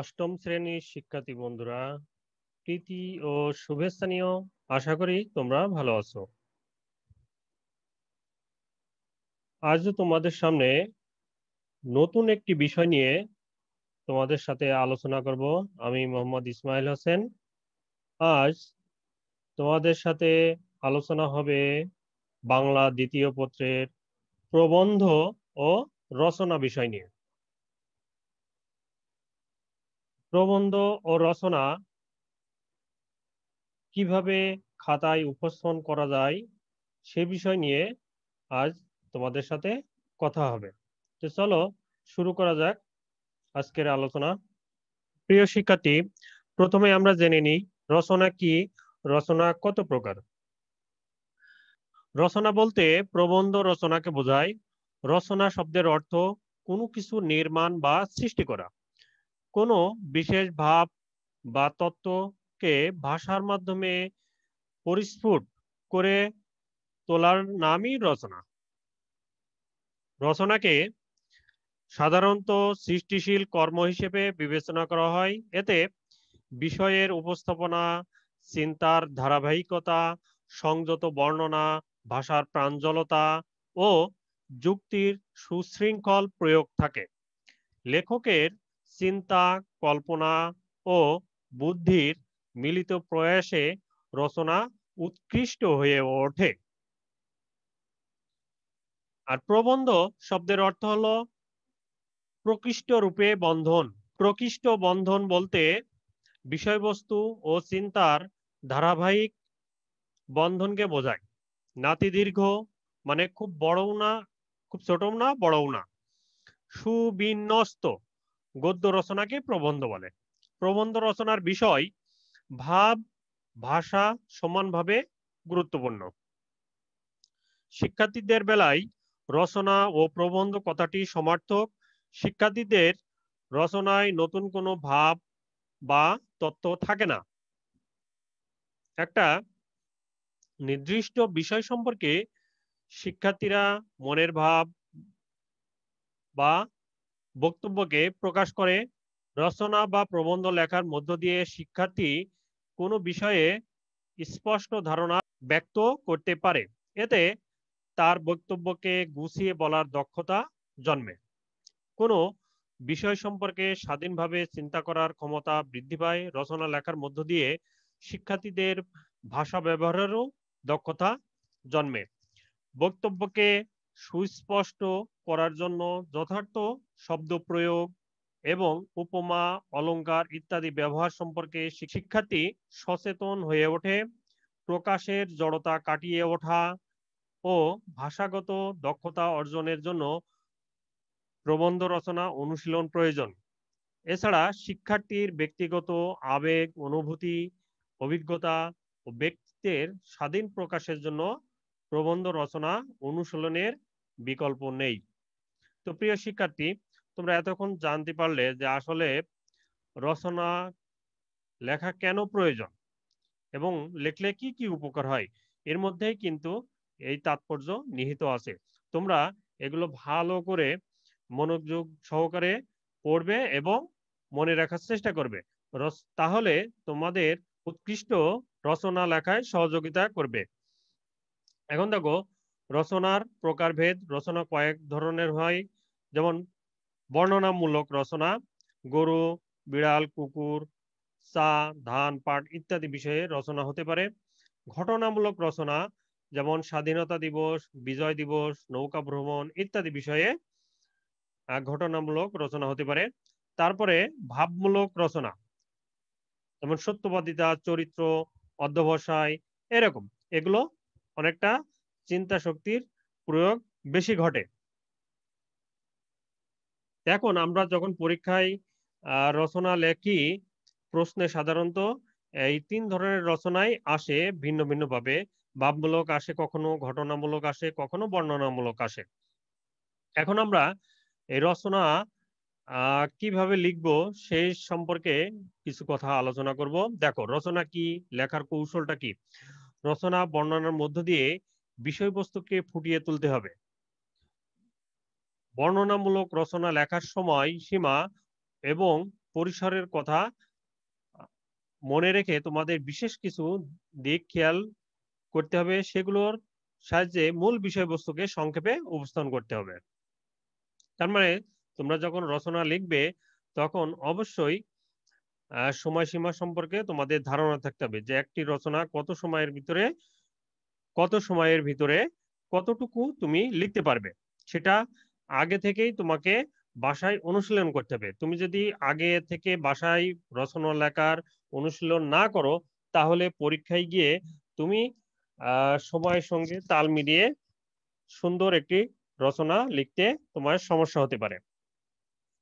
অষ্টম শ্রেণীর শিক্ষার্থী বন্ধুরা প্রীতি ও শুভেচ্ছা নিয়েও আশা করি তোমরা ভালো আছো আজ তোমাদের সামনে নতুন একটি বিষয় নিয়ে তোমাদের সাথে আলোচনা করব আমি মোহাম্মদ ইসমাইল হোসেন আজ তোমাদের সাথে আলোচনা হবে বাংলা দ্বিতীয় পত্রের প্রবন্ধ ও রচনা বিষয় নিয়ে প্রবন্ধ ও রচনা কিভাবে খাতায় উপস্থাপন করা যায় সে বিষয় নিয়ে আজ তোমাদের সাথে কথা হবে তো চলো শুরু করা যাক আজকের আলোচনা প্রিয় শিক্ষার্থী প্রথমে আমরা জেনে নিই রচনা কি রচনা কত প্রকার রচনা বলতে প্রবন্ধ রচনাকে বোঝায় রচনা শব্দের অর্থ কোনো কিছু নির্মাণ বা সৃষ্টি করা কোনো বিশেষ ভাব বা তত্ত্বকে ভাষার মাধ্যমে পরিস্ফুট করে তোলার নামই রচনা রচনাকে সাধারণত সৃষ্টিশীল কর্ম হিসেবে বিবেচনা করা হয় এতে বিষয়ের উপস্থাপনা চিন্তার ধারাবাহিকতা সংযত বর্ণনা ভাষার প্রাঞ্জলতা ও যুক্তির সুশৃঙ্খল প্রয়োগ থাকে লেখকের চিন্তা কল্পনা ও বুদ্ধির মিলিত প্রয়াসে রচনা উৎকৃষ্ট হয়ে ওঠে আর প্রবন্ধ শব্দের অর্থ হলো প্রকৃষ্ট রূপে বন্ধন প্রকৃষ্ট বন্ধন বলতে বিষয়বস্তু ও চিন্তার ধারাবাহিক বন্ধনকে বোঝায় নাতি দীর্ঘ মানে খুব বড়ও না খুব ছোটও না বড়ও না সুবিন্যস্ত গদ্য রচনাকে প্রবন্ধ বলে প্রবন্ধ রচনার বিষয় ভাব ভাষা সমানভাবে গুরুত্বপূর্ণ শিক্ষার্থীদের বেলায় রচনা ও প্রবন্ধ কথাটি সমার্থক শিক্ষার্থীদের রচনায় নতুন কোনো ভাব বা তত্ত্ব থাকে না একটা নির্দিষ্ট বিষয় সম্পর্কে শিক্ষার্থীরা মনের ভাব বা বক্তব্যকে প্রকাশ করে রচনা বা প্রবন্ধ লেখার মধ্য দিয়ে শিক্ষার্থী কোনো বিষয়ে স্পষ্ট ধারণা ব্যক্ত করতে পারে এতে তার বক্তব্যকে গুছিয়ে বলার দক্ষতা জন্মে কোনো বিষয় সম্পর্কে স্বাধীনভাবে চিন্তা করার ক্ষমতা বৃদ্ধি পায় রচনা লেখার মধ্য দিয়ে শিক্ষার্থীদের ভাষা ব্যবহারেরও দক্ষতা জন্মে বক্তব্যকে সুস্পষ্ট করার জন্য যথার্থ শব্দ প্রয়োগ এবং উপমা অলঙ্কার ইত্যাদি ব্যবহার সম্পর্কে শিক্ষার্থী সচেতন হয়ে ওঠে প্রকাশের জড়তা কাটিয়ে ওঠা ও ভাষাগত দক্ষতা অর্জনের জন্য প্রবন্ধ রচনা অনুশীলন প্রয়োজন এছাড়া শিক্ষার্থীর ব্যক্তিগত আবেগ অনুভূতি অভিজ্ঞতা ও ব্যক্তিত্বের স্বাধীন প্রকাশের জন্য প্রবন্ধ রচনা অনুশীলনের বিকল্প নেই তো প্রিয় শিক্ষার্থী তোমরা এতক্ষণ জানতে পারলে যে আসলে রচনা লেখা কেন প্রয়োজন এবং লেখলে কি কি উপকার হয় এর মধ্যেই কিন্তু এই তাৎপর্য নিহিত আছে তোমরা এগুলো ভালো করে মনোযোগ সহকারে পড়বে এবং মনে রাখার চেষ্টা করবে তাহলে তোমাদের উৎকৃষ্ট রচনা লেখায় সহযোগিতা করবে এখন দেখো রচনার প্রকারভেদ রচনা কয়েক ধরনের হয় যেমন বর্ণনামূলক রচনা গরু বিড়াল কুকুর চা ধান পাট ইত্যাদি বিষয়ে রচনা হতে পারে ঘটনামূলক রচনা যেমন স্বাধীনতা দিবস বিজয় দিবস নৌকা ভ্রমণ ইত্যাদি বিষয়ে ঘটনামূলক রচনা হতে পারে তারপরে ভাবমূলক রচনা যেমন সত্যবাদিতা চরিত্র অধ্যবসায় এরকম এগুলো অনেকটা চিন্তা শক্তির প্রয়োগ বেশি ঘটে এখন আমরা যখন পরীক্ষায় রচনা লেখি প্রশ্নে সাধারণত এই তিন ধরনের রচনাই আসে ভিন্ন ভিন্নভাবে ভাবমূলক আসে কখনো ঘটনামূলক আসে কখনো বর্ণনামূলক আসে এখন আমরা এই রচনা কিভাবে লিখব সেই সম্পর্কে কিছু কথা আলোচনা করব দেখো রচনা কি লেখার কৌশলটা কি রচনা বর্ণনার মধ্য দিয়ে বিষয়বস্তুকে ফুটিয়ে তুলতে হবে বর্ণনামূলক রচনা লেখার সময় সীমা এবং পরিসরের কথা মনে রেখে তোমাদের বিশেষ কিছু দিক খেয়াল করতে হবে সেগুলোর সাহায্যে মূল বিষয়বস্তুকে সংক্ষেপে উপস্থান করতে হবে তার মানে তোমরা যখন রচনা লিখবে তখন অবশ্যই সময়সীমা সম্পর্কে তোমাদের ধারণা থাকতে হবে যে একটি রচনা কত সময়ের ভিতরে কত সময়ের ভিতরে কতটুকু তুমি লিখতে পারবে সেটা আগে থেকেই তোমাকে বাসায় অনুশীলন করতে হবে তুমি যদি আগে থেকে বাসায় রচনা লেখার অনুশীলন না করো তাহলে পরীক্ষায় গিয়ে তুমি সময়ের সঙ্গে তাল মিলিয়ে সুন্দর একটি রচনা লিখতে তোমার সমস্যা হতে পারে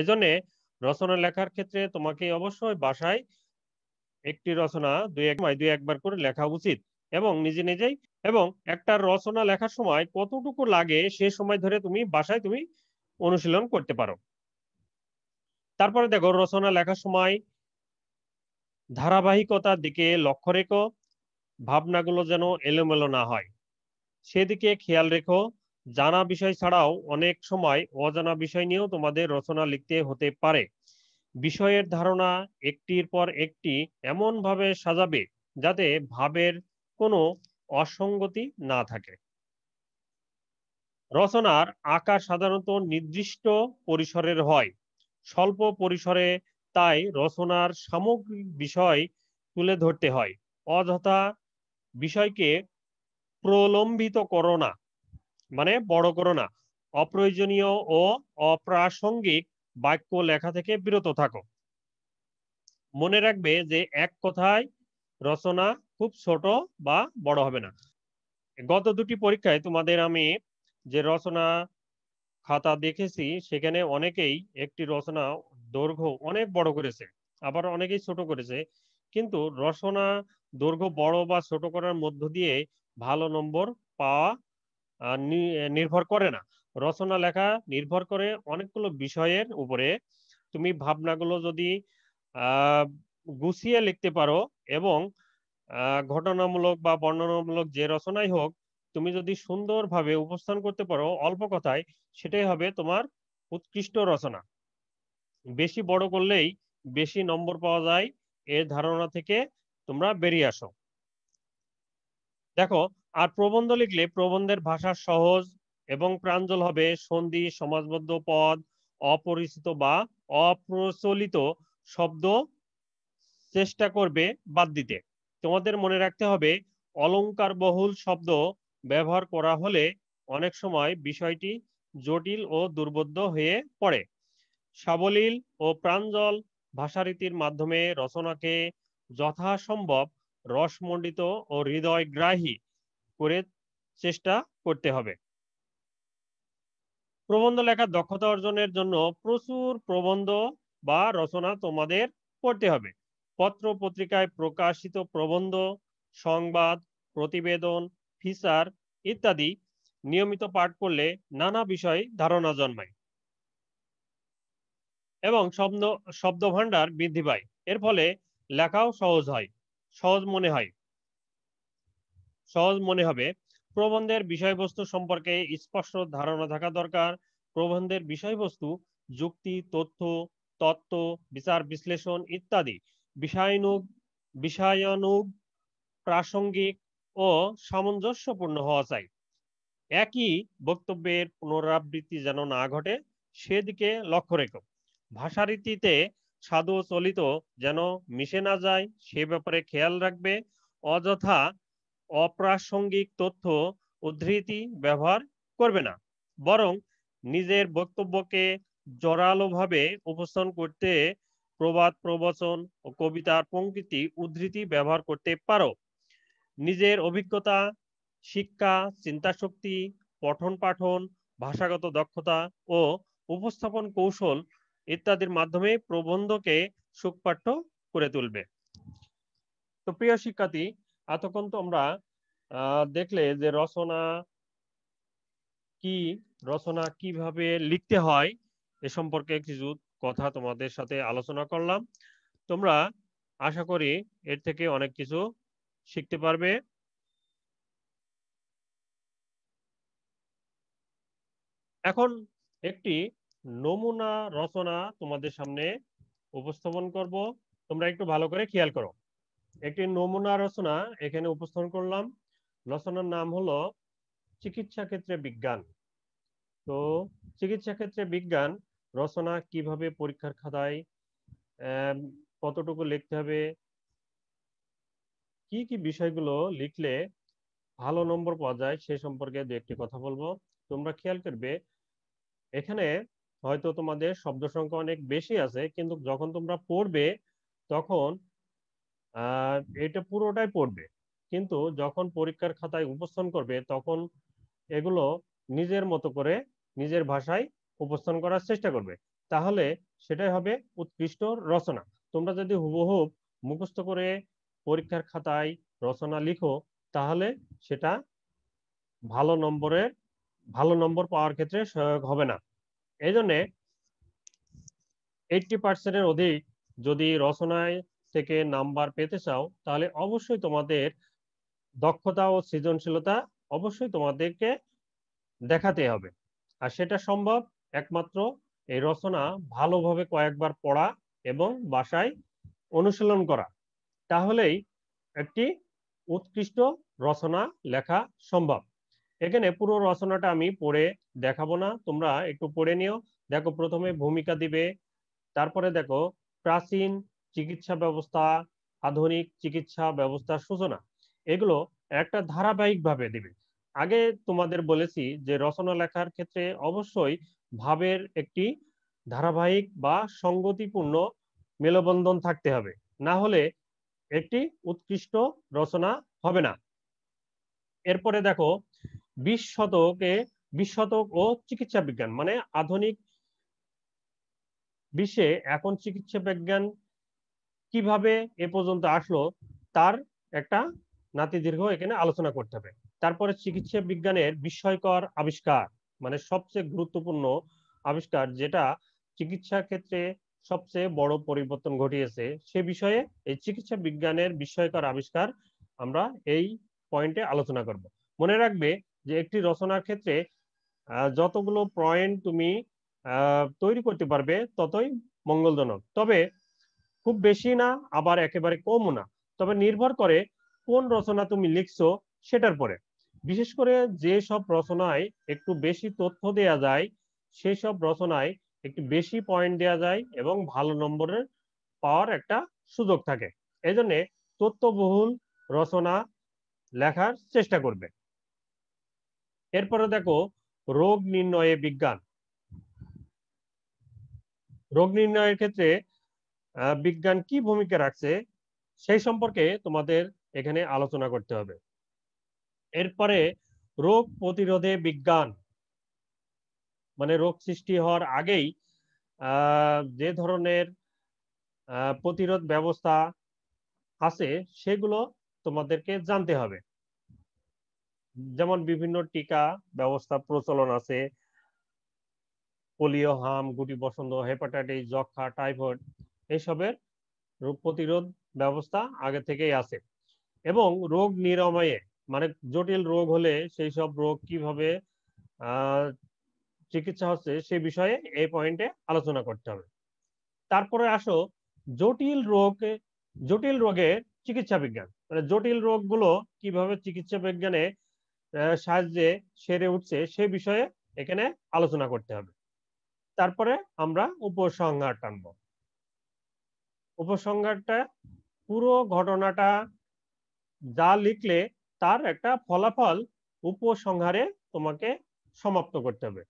এই জন্যে রচনা লেখার ক্ষেত্রে তোমাকে অবশ্যই বাসায় একটি রচনা দুই এক দুই একবার করে লেখা উচিত এবং নিজে নিজেই এবং একটা রচনা লেখার সময় কতটুকু লাগে সে সময় ধরে তুমি বাসায় তুমি অনুশীলন করতে পারো তারপরে দেখো রচনা লেখার সময় ধারাবাহিকতার দিকে লক্ষ্য রেখো ভাবনাগুলো যেন এলোমেলো না হয় সেদিকে খেয়াল রেখো জানা বিষয় ছাড়াও অনেক সময় অজানা বিষয় নিয়েও তোমাদের রচনা লিখতে হতে পারে বিষয়ের ধারণা একটির পর একটি এমনভাবে সাজাবে যাতে ভাবের কোনো অসঙ্গতি না থাকে রচনার আকার সাধারণত নির্দিষ্ট পরিসরের হয় স্বল্প পরিসরে তাই রচনার সামগ্রিক বিষয় তুলে ধরতে হয় অযথা বিষয়কে প্রলম্বিত করো না মানে বড় করো না অপ্রয়োজনীয় ও অপ্রাসঙ্গিক বাক্য লেখা থেকে বিরত থাকো মনে রাখবে যে এক কথায় রচনা খুব ছোট বা বড় হবে না গত দুটি পরীক্ষায় তোমাদের আমি যে রচনা খাতা দেখেছি সেখানে অনেকেই একটি রচনা দৈর্ঘ্য অনেক বড় করেছে আবার অনেকেই ছোট করেছে কিন্তু রচনা দৈর্ঘ্য বড় বা ছোট করার মধ্য দিয়ে ভালো নম্বর পাওয়া নির্ভর করে না রচনা লেখা নির্ভর করে অনেকগুলো বিষয়ের উপরে তুমি ভাবনাগুলো যদি গুছিয়ে লিখতে পারো এবং ঘটনামূলক বা বর্ণনামূলক যে রচনাই হোক তুমি যদি সুন্দরভাবে উপস্থান করতে পারো অল্প কথায় সেটাই হবে তোমার উৎকৃষ্ট রচনা বেশি বড় করলেই বেশি নম্বর পাওয়া যায় এ ধারণা থেকে তোমরা বেরিয়ে আসো দেখো আর প্রবন্ধ লিখলে প্রবন্ধের ভাষা সহজ এবং প্রাঞ্জল হবে সন্ধি সমাজবদ্ধ পদ অপরিচিত বা অপ্রচলিত শব্দ চেষ্টা করবে বাদ দিতে তোমাদের মনে রাখতে হবে অলঙ্কার বহুল শব্দ ব্যবহার করা হলে অনেক সময় বিষয়টি জটিল ও দুর্বোধ্য হয়ে পড়ে সাবলীল ও প্রাঞ্জল ভাষারীতির মাধ্যমে রচনাকে যথাসম্ভব রসমণ্ডিত ও হৃদয়গ্রাহী করে চেষ্টা করতে হবে প্রবন্ধ লেখার দক্ষতা অর্জনের জন্য প্রচুর প্রবন্ধ বা রচনা তোমাদের পড়তে হবে পত্র পত্রিকায় প্রকাশিত প্রবন্ধ সংবাদ প্রতিবেদন ফিচার ইত্যাদি নিয়মিত পাঠ করলে নানা বিষয় ধারণা জন্মায় এবং শব্দ শব্দ ভাণ্ডার বৃদ্ধি পায় এর ফলে লেখাও সহজ হয় সহজ মনে হয় সহজ মনে হবে প্রবন্ধের বিষয়বস্তু সম্পর্কে স্পষ্ট ধারণা থাকা দরকার প্রবন্ধের বিষয়বস্তু যুক্তি তথ্য তত্ত্ব বিচার বিশ্লেষণ ইত্যাদি বিষয়ানুগ বিষয়ানুগ প্রাসঙ্গিক ও সামঞ্জস্যপূর্ণ হওয়া চাই একই বক্তব্যের পুনরাবৃত্তি যেন না ঘটে সেদিকে লক্ষ্য রেখো ভাষারীতিতে সাধু চলিত যেন মিশে না যায় সে ব্যাপারে খেয়াল রাখবে অযথা অপ্রাসঙ্গিক তথ্য উদ্ধৃতি ব্যবহার করবে না বরং নিজের বক্তব্যকে জোরালোভাবে উপস্থান করতে প্রবাদ প্রবচন ও কবিতার পঙ্ক্তিতি উদ্ধৃতি ব্যবহার করতে পারো নিজের অভিজ্ঞতা শিক্ষা চিন্তাশক্তি পঠন পাঠন ভাষাগত দক্ষতা ও উপস্থাপন কৌশল ইত্যাদির মাধ্যমে প্রবন্ধকে সুখপাঠ্য করে তুলবে তো প্রিয় শিক্ষার্থী এতক্ষণ তোমরা দেখলে যে রচনা কি রচনা কিভাবে লিখতে হয় এ সম্পর্কে কিছু কথা তোমাদের সাথে আলোচনা করলাম তোমরা আশা করি এর থেকে অনেক কিছু শিখতে পারবে এখন একটি নমুনা রচনা তোমাদের সামনে উপস্থাপন করব তোমরা একটু ভালো করে খেয়াল করো একটি নমুনা রচনা এখানে উপস্থাপন করলাম রচনার নাম হলো চিকিৎসা ক্ষেত্রে বিজ্ঞান তো চিকিৎসা ক্ষেত্রে বিজ্ঞান রচনা কিভাবে পরীক্ষার খাতায় কতটুকু লিখতে হবে কি কি বিষয়গুলো লিখলে ভালো নম্বর পাওয়া যায় সে সম্পর্কে দু একটি কথা বলবো তোমরা খেয়াল করবে এখানে হয়তো তোমাদের শব্দ সংখ্যা অনেক বেশি আছে কিন্তু যখন তোমরা পড়বে তখন এটা পুরোটাই পড়বে কিন্তু যখন পরীক্ষার খাতায় উপস্থান করবে তখন এগুলো নিজের মতো করে নিজের ভাষায় উপস্থান করার চেষ্টা করবে তাহলে সেটাই হবে উৎকৃষ্ট রচনা তোমরা যদি হুবহু মুখস্থ করে পরীক্ষার খাতায় রচনা লিখো তাহলে সেটা ভালো নম্বরের ভালো নম্বর পাওয়ার ক্ষেত্রে সহায়ক হবে না এই জন্যে এইটটি পার্সেন্টের অধিক যদি রচনায় থেকে নাম্বার পেতে চাও তাহলে অবশ্যই তোমাদের দক্ষতা ও সৃজনশীলতা অবশ্যই তোমাদেরকে দেখাতে হবে আর সেটা সম্ভব একমাত্র এই রচনা ভালোভাবে কয়েকবার পড়া এবং বাসায় অনুশীলন করা তাহলেই একটি উৎকৃষ্ট রচনা লেখা সম্ভব এখানে পুরো রচনাটা আমি পড়ে দেখাবো না তোমরা একটু পড়ে নিও দেখো প্রথমে ভূমিকা দিবে তারপরে দেখো প্রাচীন চিকিৎসা ব্যবস্থা আধুনিক চিকিৎসা ব্যবস্থার সূচনা এগুলো একটা ধারাবাহিকভাবে দেবে আগে তোমাদের বলেছি যে রচনা লেখার ক্ষেত্রে অবশ্যই ভাবের একটি ধারাবাহিক বা সঙ্গতিপূর্ণ মেলবন্ধন থাকতে হবে না হলে একটি উৎকৃষ্ট রচনা হবে না এরপরে দেখো বিশ শতকে বিশ শতক ও চিকিৎসা বিজ্ঞান মানে আধুনিক বিশ্বে এখন চিকিৎসা বিজ্ঞান কিভাবে এ পর্যন্ত আসলো তার একটা নাতিদীর্ঘ এখানে আলোচনা করতে হবে তারপরে চিকিৎসা বিজ্ঞানের বিস্ময়কর আবিষ্কার মানে সবচেয়ে গুরুত্বপূর্ণ আবিষ্কার যেটা চিকিৎসা ক্ষেত্রে সবচেয়ে বড় পরিবর্তন ঘটিয়েছে সে বিষয়ে এই চিকিৎসা বিজ্ঞানের বিস্ময়কর আবিষ্কার আমরা এই পয়েন্টে আলোচনা করব মনে রাখবে যে একটি রচনার ক্ষেত্রে যতগুলো পয়েন্ট তুমি তৈরি করতে পারবে ততই মঙ্গলজনক তবে খুব বেশি না আবার একেবারে কমও না তবে নির্ভর করে কোন রচনা তুমি লিখছো সেটার পরে বিশেষ করে যে সব রচনায় একটু বেশি তথ্য দেয়া যায় সেই সব রচনায় একটু বেশি পয়েন্ট দেয়া যায় এবং ভালো নম্বরের পাওয়ার একটা সুযোগ থাকে এজন্য তথ্যবহুল রচনা লেখার চেষ্টা করবে এরপরে দেখো রোগ নির্ণয়ে বিজ্ঞান রোগ নির্ণয়ের ক্ষেত্রে বিজ্ঞান কি ভূমিকা রাখছে সেই সম্পর্কে তোমাদের এখানে আলোচনা করতে হবে এরপরে রোগ প্রতিরোধে বিজ্ঞান মানে রোগ সৃষ্টি হওয়ার আগেই যে ধরনের প্রতিরোধ ব্যবস্থা আছে সেগুলো তোমাদেরকে জানতে হবে যেমন বিভিন্ন টিকা ব্যবস্থা প্রচলন আছে পোলিও হাম গুটি বসন্ত হেপাটাইটিস যক্ষা টাইফয়েড এইসবের রোগ প্রতিরোধ ব্যবস্থা আগে থেকেই আছে এবং রোগ নিরাময়ে মানে জটিল রোগ হলে সেই সব রোগ কিভাবে চিকিৎসা হচ্ছে সে বিষয়ে এই পয়েন্টে আলোচনা করতে হবে তারপরে আসো জটিল রোগ জটিল রোগের চিকিৎসা বিজ্ঞান মানে জটিল রোগগুলো কিভাবে চিকিৎসা বিজ্ঞানে সাহায্যে সেরে উঠছে সে বিষয়ে এখানে আলোচনা করতে হবে তারপরে আমরা উপসংহার টানবো উপসংহারটা পুরো ঘটনাটা যা লিখলে তার একটা ফলাফল উপসংহারে তোমাকে সমাপ্ত করতে হবে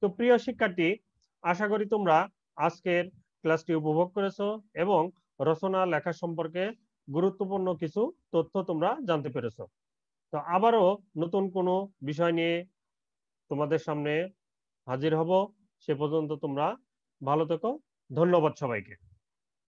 তো প্রিয় শিক্ষার্থী আশা করি তোমরা আজকের ক্লাসটি উপভোগ করেছো এবং রচনা লেখা সম্পর্কে গুরুত্বপূর্ণ কিছু তথ্য তোমরা জানতে পেরেছো তো আবারও নতুন কোনো বিষয় নিয়ে তোমাদের সামনে হাজির হব সে পর্যন্ত তোমরা ভালো থেকো ধন্যবাদ সবাইকে